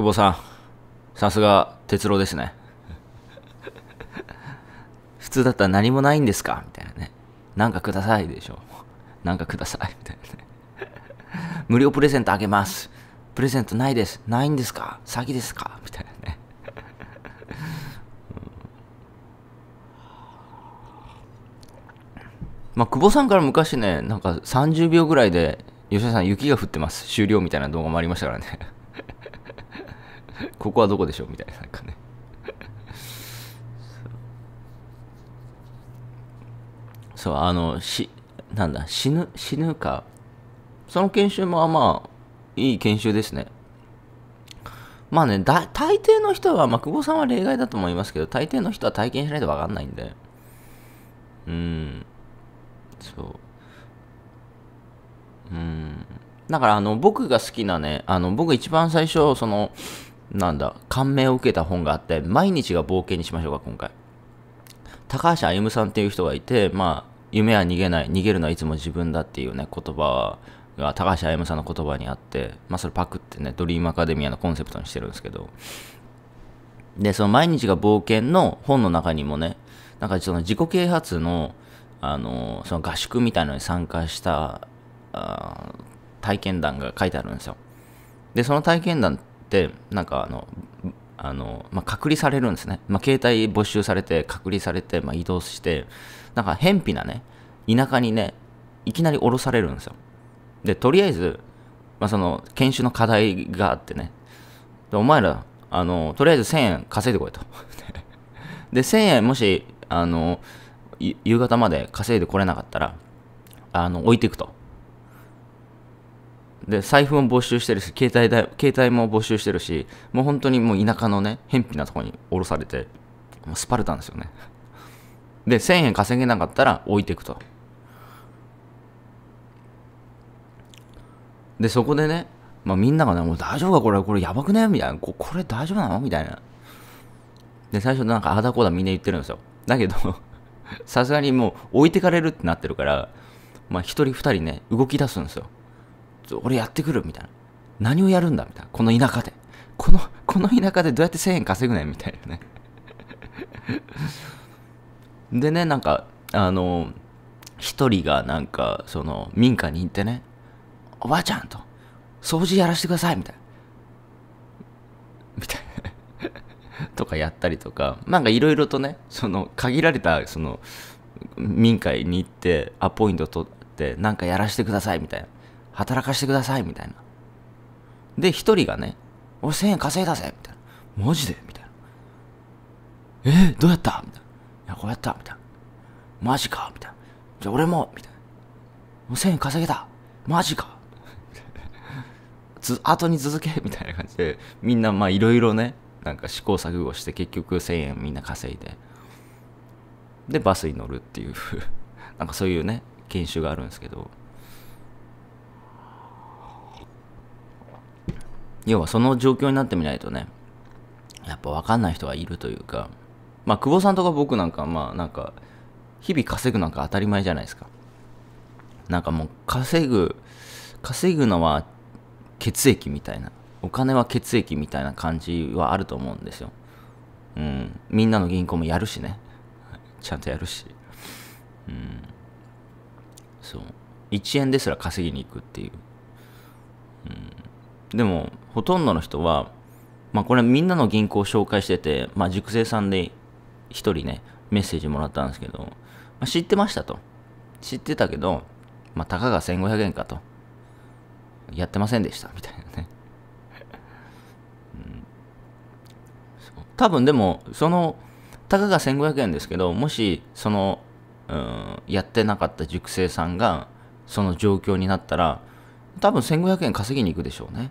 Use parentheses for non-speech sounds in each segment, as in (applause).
久保さん、さすが哲郎ですね。(laughs) 普通だったら何もないんですかみたいなね。なんかくださいでしょ。なんかくださいみたいなね。無料プレゼントあげます。プレゼントないです。ないんですか詐欺ですかみたいなね。まあ、久保さんから昔ね、なんか30秒ぐらいで、吉田さん雪が降ってます。終了みたいな動画もありましたからね。(laughs) ここはどこでしょうみたいな、なんかね。そう、あの、し、なんだ、死ぬ、死ぬか。その研修もまあ、まあ、いい研修ですね。まあね、大抵の人は、まあ、久保さんは例外だと思いますけど、大抵の人は体験しないとわかんないんで。うん。そう。うん。だから、あの、僕が好きなね、あの、僕一番最初、その、なんだ、感銘を受けた本があって、毎日が冒険にしましょうか、今回。高橋歩さんっていう人がいて、まあ、夢は逃げない、逃げるのはいつも自分だっていうね、言葉が高橋歩さんの言葉にあって、まあそれパクってね、ドリームアカデミアのコンセプトにしてるんですけど、で、その毎日が冒険の本の中にもね、なんかその自己啓発の、あの、その合宿みたいなのに参加した、体験談が書いてあるんですよ。で、その体験談、なんかあの、あのまあ、隔離されるんですね。まあ、携帯没収されて、隔離されて、まあ、移動して、なんか、偏僻なね、田舎にね、いきなり降ろされるんですよ。で、とりあえず、まあ、その、研修の課題があってね、でお前ら、あの、とりあえず1000円稼いでこいと。(laughs) で、1000円もし、あの、夕方まで稼いでこれなかったら、あの、置いていくと。で、財布も募集してるし、携帯だ、携帯も募集してるし、もう本当にもう田舎のね、偏僻なとこに降ろされて、もうスパルタンですよね。で、1000円稼げなかったら置いていくと。で、そこでね、まあみんながね、もう大丈夫かこれ、これやばくねみたいな。ここれ大丈夫なのみたいな。で、最初なんかあだこだみんな言ってるんですよ。だけど (laughs) さすがにもう置いてかれるってなってるから、まあ一人二人ね、動き出すんですよ。俺やってくるみたいな。何をやるんだみたいな。この田舎で。この、この田舎でどうやって1000円稼ぐねんみたいなね。(laughs) でね、なんか、あの、一人がなんか、その、民家に行ってね、おばあちゃんと、掃除やらせてくださいみたいな。みたいな。(laughs) とかやったりとか、なんかいろいろとね、その、限られた、その、民会に行って、アポイント取って、なんかやらせてくださいみたいな。働かせてください、みたいな。で、一人がね、俺1000円稼いだぜみたいな。マジでみたいな。えー、どうやったみたいな。いや、こうやったみたいな。マジかみたいな。じゃあ俺もみたいな。もう1000円稼げたマジかつ、後に続けみたいな感じで、みんなまあいろいろね、なんか試行錯誤して結局1000円みんな稼いで、で、バスに乗るっていうなんかそういうね、研修があるんですけど、要はその状況になってみないとね、やっぱ分かんない人がいるというか、まあ、久保さんとか僕なんか、まあ、なんか、日々稼ぐなんか当たり前じゃないですか。なんかもう、稼ぐ、稼ぐのは血液みたいな、お金は血液みたいな感じはあると思うんですよ。うん、みんなの銀行もやるしね。ちゃんとやるし。うん。そう。1円ですら稼ぎに行くっていう。うん。でも、ほとんどの人は、まあこれみんなの銀行を紹介してて、まあ熟成さんで一人ね、メッセージもらったんですけど、まあ、知ってましたと。知ってたけど、まあたかが1500円かと。やってませんでした、みたいなね。(laughs) 多分でも、その、たかが1500円ですけど、もし、その、うん、やってなかった熟成さんが、その状況になったら、多分1500円稼ぎに行くでしょうね。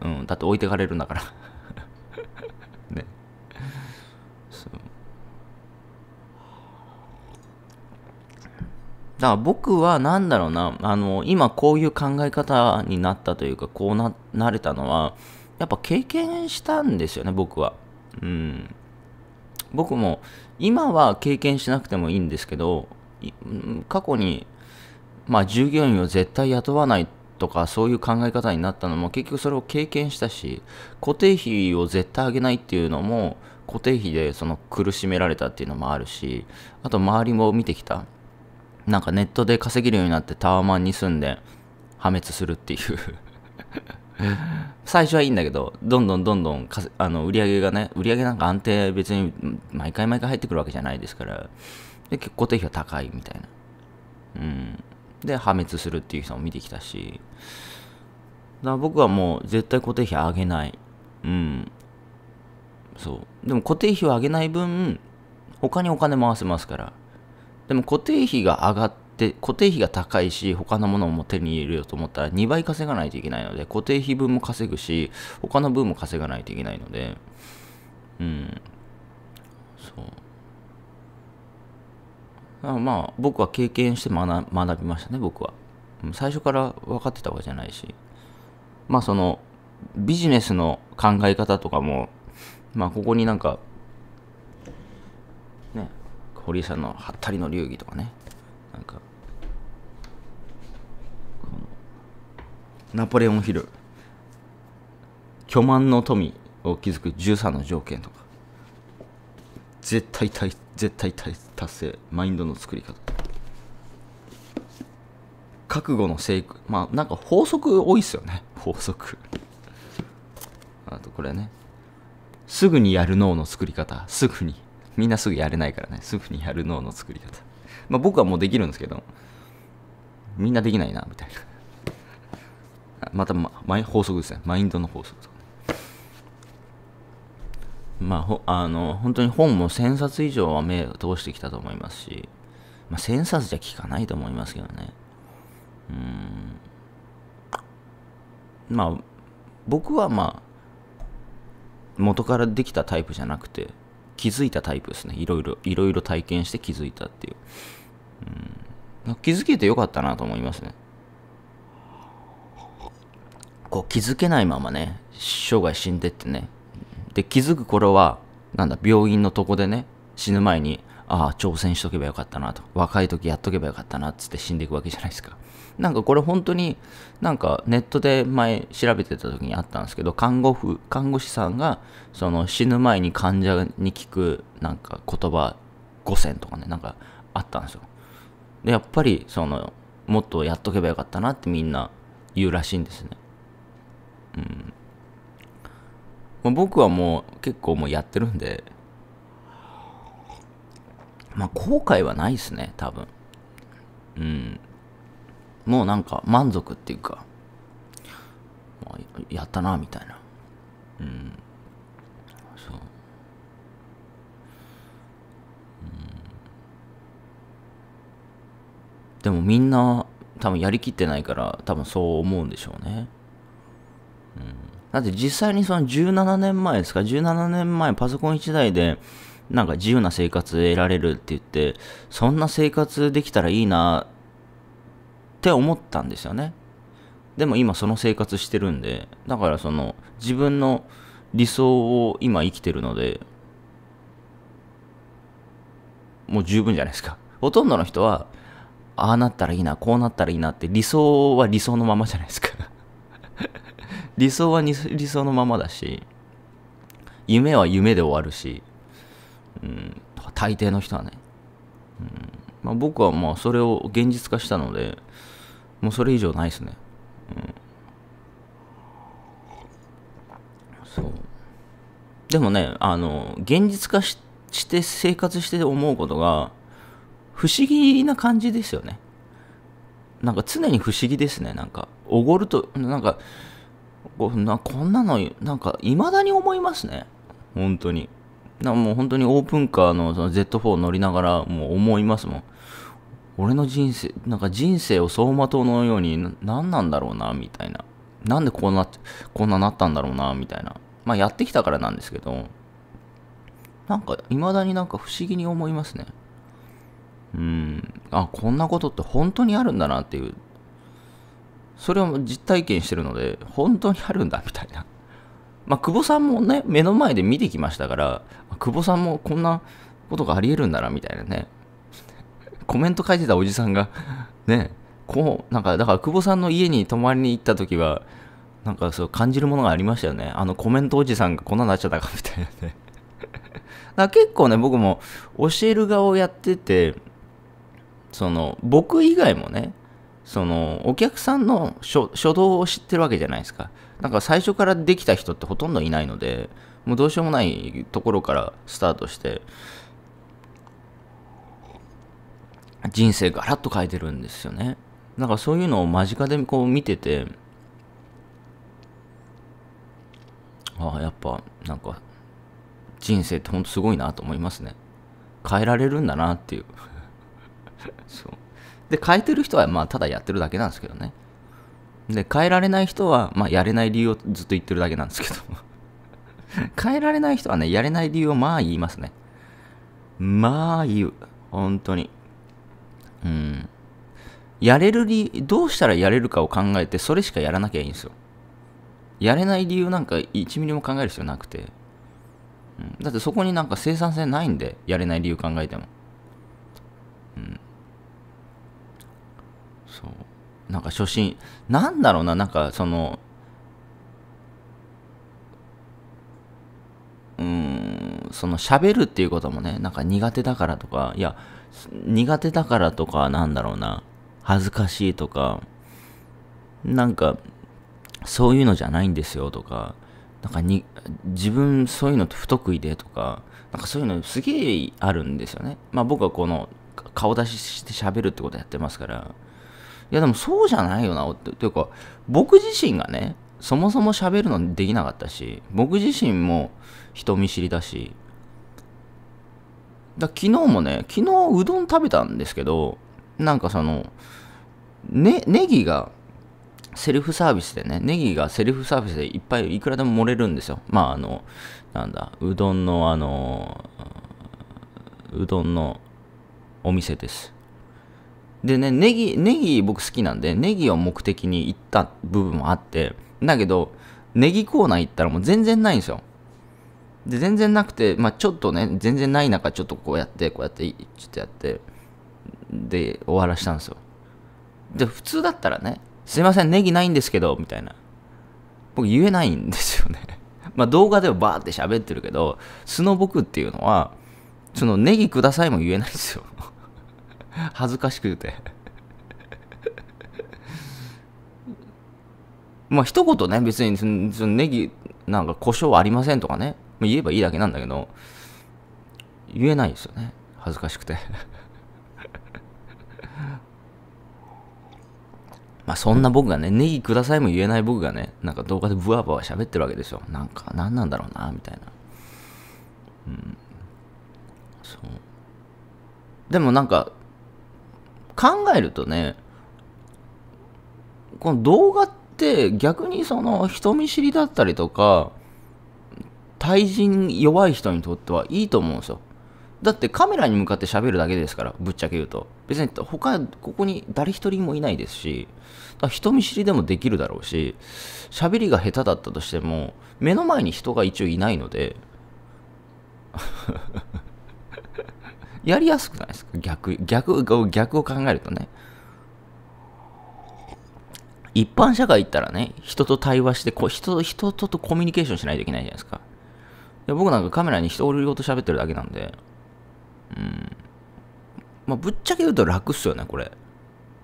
うん、だって置いてかれるんだから (laughs) ね。そう。だから僕は何だろうな、あの、今こういう考え方になったというか、こうな、なれたのは、やっぱ経験したんですよね、僕は。うん。僕も、今は経験しなくてもいいんですけど、過去に、まあ従業員を絶対雇わないっとかそういう考え方になったのも結局それを経験したし固定費を絶対上げないっていうのも固定費でその苦しめられたっていうのもあるしあと周りも見てきたなんかネットで稼げるようになってタワマンに住んで破滅するっていう最初はいいんだけどどんどんどんどんあの売り上げがね売り上げなんか安定別に毎回毎回入ってくるわけじゃないですからで結構固定費は高いみたいなうんで破滅するっていう人も見てきたしだから僕はもう絶対固定費上げないうんそうでも固定費を上げない分他にお金回せますからでも固定費が上がって固定費が高いし他のものも手に入れようと思ったら2倍稼がないといけないので固定費分も稼ぐし他の分も稼がないといけないのでうんそうあまあ僕は経験して学びましたね僕は最初から分かってたわけじゃないしまあそのビジネスの考え方とかもまあここになんかね堀井さんの「はったりの流儀」とかねなんかナポレオンヒル巨万の富を築く13の条件とか絶対対絶対対達成マインドの作り方覚悟の成功まあなんか法則多いっすよね法則あとこれねすぐにやる脳の作り方すぐにみんなすぐやれないからねすぐにやる脳の作り方まあ僕はもうできるんですけどみんなできないなみたいなまた、ま、法則ですねマインドの法則とまあ、あの、本当に本も1000冊以上は目を通してきたと思いますし、まあ、1000冊じゃ聞かないと思いますけどね。うん。まあ、僕はまあ、元からできたタイプじゃなくて、気づいたタイプですね。いろいろ、いろいろ体験して気づいたっていう。うん、気づけてよかったなと思いますね。こう気づけないままね、生涯死んでってね、で気づく頃はなんだ病院のとこでね死ぬ前にああ挑戦しとけばよかったなと若い時やっとけばよかったなっつって死んでいくわけじゃないですかなんかこれ本当になんかネットで前調べてた時にあったんですけど看護婦看護師さんがその死ぬ前に患者に聞くなんか言葉5選とかねなんかあったんですよでやっぱりそのもっとやっとけばよかったなってみんな言うらしいんですねまあ、僕はもう結構もうやってるんで、まあ、後悔はないですね、多分。うん。もうなんか満足っていうか、まあ、やったな、みたいな。うん。そう。うん、でもみんな多分やりきってないから多分そう思うんでしょうね。だって実際にその17年前ですか、17年前パソコン1台で、なんか自由な生活得られるって言って、そんな生活できたらいいなって思ったんですよね。でも今その生活してるんで、だからその自分の理想を今生きてるので、もう十分じゃないですか。ほとんどの人は、ああなったらいいな、こうなったらいいなって理想は理想のままじゃないですか。理想は理想のままだし、夢は夢で終わるし、うん、大抵の人はね。うんまあ、僕はまあそれを現実化したので、もうそれ以上ないですね。うん、そう。でもね、あの、現実化しして生活して思うことが、不思議な感じですよね。なんか常に不思議ですね。なんか、おごると、なんか、こんな、こんなの、なんか、未だに思いますね。本当に。なもう本当にオープンカーのその Z4 乗りながら、もう思いますもん。俺の人生、なんか人生を走馬灯のように、何なんだろうな、みたいな。なんでこうな、こんななったんだろうな、みたいな。まあ、やってきたからなんですけど、なんか、未だになんか不思議に思いますね。うん。あ、こんなことって本当にあるんだなっていうそれを実体験してるので、本当にあるんだ、みたいな。まあ、久保さんもね、目の前で見てきましたから、久保さんもこんなことがあり得るんだな、みたいなね。コメント書いてたおじさんがね、こう、なんか、だから久保さんの家に泊まりに行った時は、なんかそう感じるものがありましたよね。あのコメントおじさんがこんなになっちゃったか、みたいなね。だ結構ね、僕も教える側をやってて、その、僕以外もね、そのお客さんの初動を知ってるわけじゃないですかだから最初からできた人ってほとんどいないのでもうどうしようもないところからスタートして人生ガラッと変えてるんですよねだからそういうのを間近でこう見ててああやっぱなんか人生ってほんとすごいなと思いますね変えられるんだなっていう (laughs) そうで、変えてる人は、まあ、ただやってるだけなんですけどね。で、変えられない人は、まあ、やれない理由をずっと言ってるだけなんですけど。(laughs) 変えられない人はね、やれない理由をまあ言いますね。まあ言う。本当に。うん。やれる理由、どうしたらやれるかを考えて、それしかやらなきゃいいんですよ。やれない理由なんか1ミリも考える必要なくて。うん、だってそこになんか生産性ないんで、やれない理由考えても。うん。なんか初心なんだろうななんかそのうんその喋るっていうこともねなんか苦手だからとかいや苦手だからとかなんだろうな恥ずかしいとかなんかそういうのじゃないんですよとかなんかに自分そういうの不得意でとかなんかそういうのすげえあるんですよねまあ僕はこの顔出しして喋るってことやってますからいやでもそうじゃないよなってというか僕自身がねそもそも喋るのできなかったし僕自身も人見知りだしだ昨日もね昨日うどん食べたんですけどなんかそのねネギがセルフサービスでね、ネギがセルフサービスでいっぱいいくらでも盛れるんですよ。まあ、あの、なんだ、うどんの、あの、うどんのお店です。でね、ネギ、ネギ僕好きなんで、ネギを目的に行った部分もあって、だけど、ネギコーナー行ったらもう全然ないんですよ。で、全然なくて、まあちょっとね、全然ない中、ちょっとこうやって、こうやって、ちょっとやって、で、終わらしたんですよ。で、普通だったらね、すいません、ネギないんですけど、みたいな。僕言えないんですよね。(laughs) まあ動画ではバーって喋ってるけど、素の僕っていうのは、そのネギくださいも言えないんですよ。(laughs) 恥ずかしくて (laughs) まあ一言ね、別にそのそのネギなんか胡椒ありませんとかね、まあ、言えばいいだけなんだけど、言えないですよね。恥ずかしくて (laughs) まあそんな僕がね、ネギくださいも言えない僕がね、なんか動画でブワブワ喋ってるわけですよ。なんか何なんだろうな、みたいな。うん。そう。でもなんか、考えるとね、この動画って逆にその人見知りだったりとか、対人弱い人にとってはいいと思うんですよ。だってカメラに向かって喋るだけですから、ぶっちゃけ言うと。別に他、ここに誰一人もいないですし、人見知りでもできるだろうし、喋りが下手だったとしても、目の前に人が一応いないので、やりやすくないですか逆、逆、逆を考えるとね。一般社会行ったらね、人と対話してこ人、人ととコミュニケーションしないといけないじゃないですか。で僕なんかカメラに人を俺ごと喋ってるだけなんで、うん。まあ、ぶっちゃけ言うと楽っすよね、これ。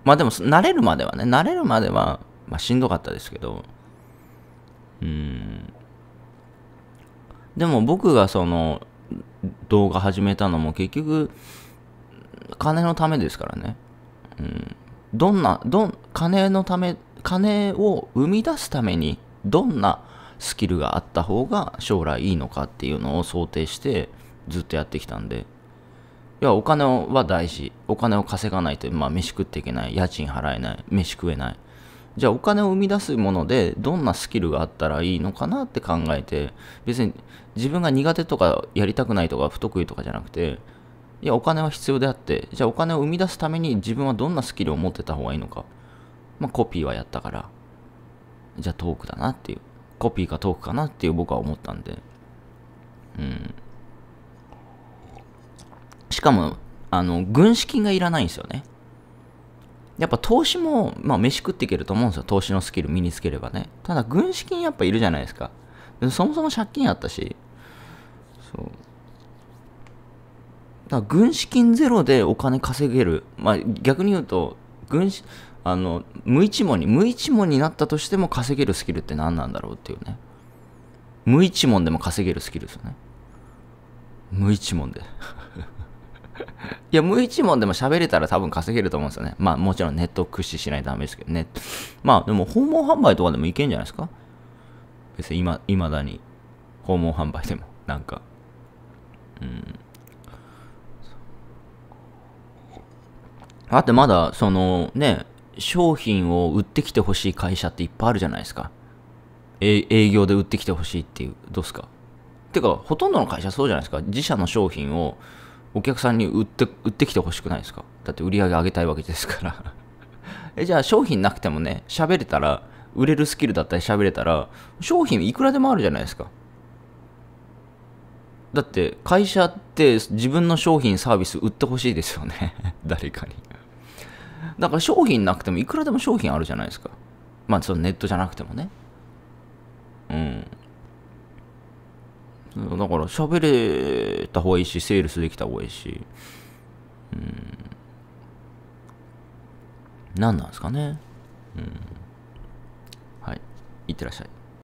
まあでも、慣れるまではね、慣れるまでは、まあしんどかったですけど、うん。でも僕がその、動画始めたのも結局、金のためですからね。うん。どんな、どん、金のため、金を生み出すために、どんなスキルがあった方が将来いいのかっていうのを想定してずっとやってきたんで。いやお金は大事。お金を稼がないと、まあ飯食っていけない。家賃払えない。飯食えない。じゃあお金を生み出すものでどんなスキルがあったらいいのかなって考えて別に自分が苦手とかやりたくないとか不得意とかじゃなくていやお金は必要であってじゃあお金を生み出すために自分はどんなスキルを持ってた方がいいのかまあコピーはやったからじゃあトークだなっていうコピーかトークかなっていう僕は思ったんでうんしかもあの軍資金がいらないんですよねやっぱ投資も、まあ、飯食っていけると思うんですよ。投資のスキル身につければね。ただ、軍資金やっぱいるじゃないですか。そもそも借金あったし、そう。だから、軍資金ゼロでお金稼げる。まあ、逆に言うと、軍資、あの、無一文に、無一文になったとしても稼げるスキルって何なんだろうっていうね。無一文でも稼げるスキルですよね。無一文で。(laughs) いや、無一問でも喋れたら多分稼げると思うんですよね。まあ、もちろんネットを駆使しないとダメですけどね。(laughs) まあ、でも訪問販売とかでもいけんじゃないですか別に今、未だに訪問販売でも、(laughs) なんか。うん。だってまだ、そのね、商品を売ってきてほしい会社っていっぱいあるじゃないですか。え営業で売ってきてほしいっていう、どうすかてか、ほとんどの会社そうじゃないですか。自社の商品をお客さんに売って売ってきてほしくないですかだって売り上げ上げたいわけですから (laughs) えじゃあ商品なくてもね喋れたら売れるスキルだったり喋れたら商品いくらでもあるじゃないですかだって会社って自分の商品サービス売ってほしいですよね (laughs) 誰かにだから商品なくてもいくらでも商品あるじゃないですかまあそのネットじゃなくてもねうんだから喋れた方がいいし、セールスできた方がいいし、うん。何なんですかね。うん。はい。いってらっしゃい。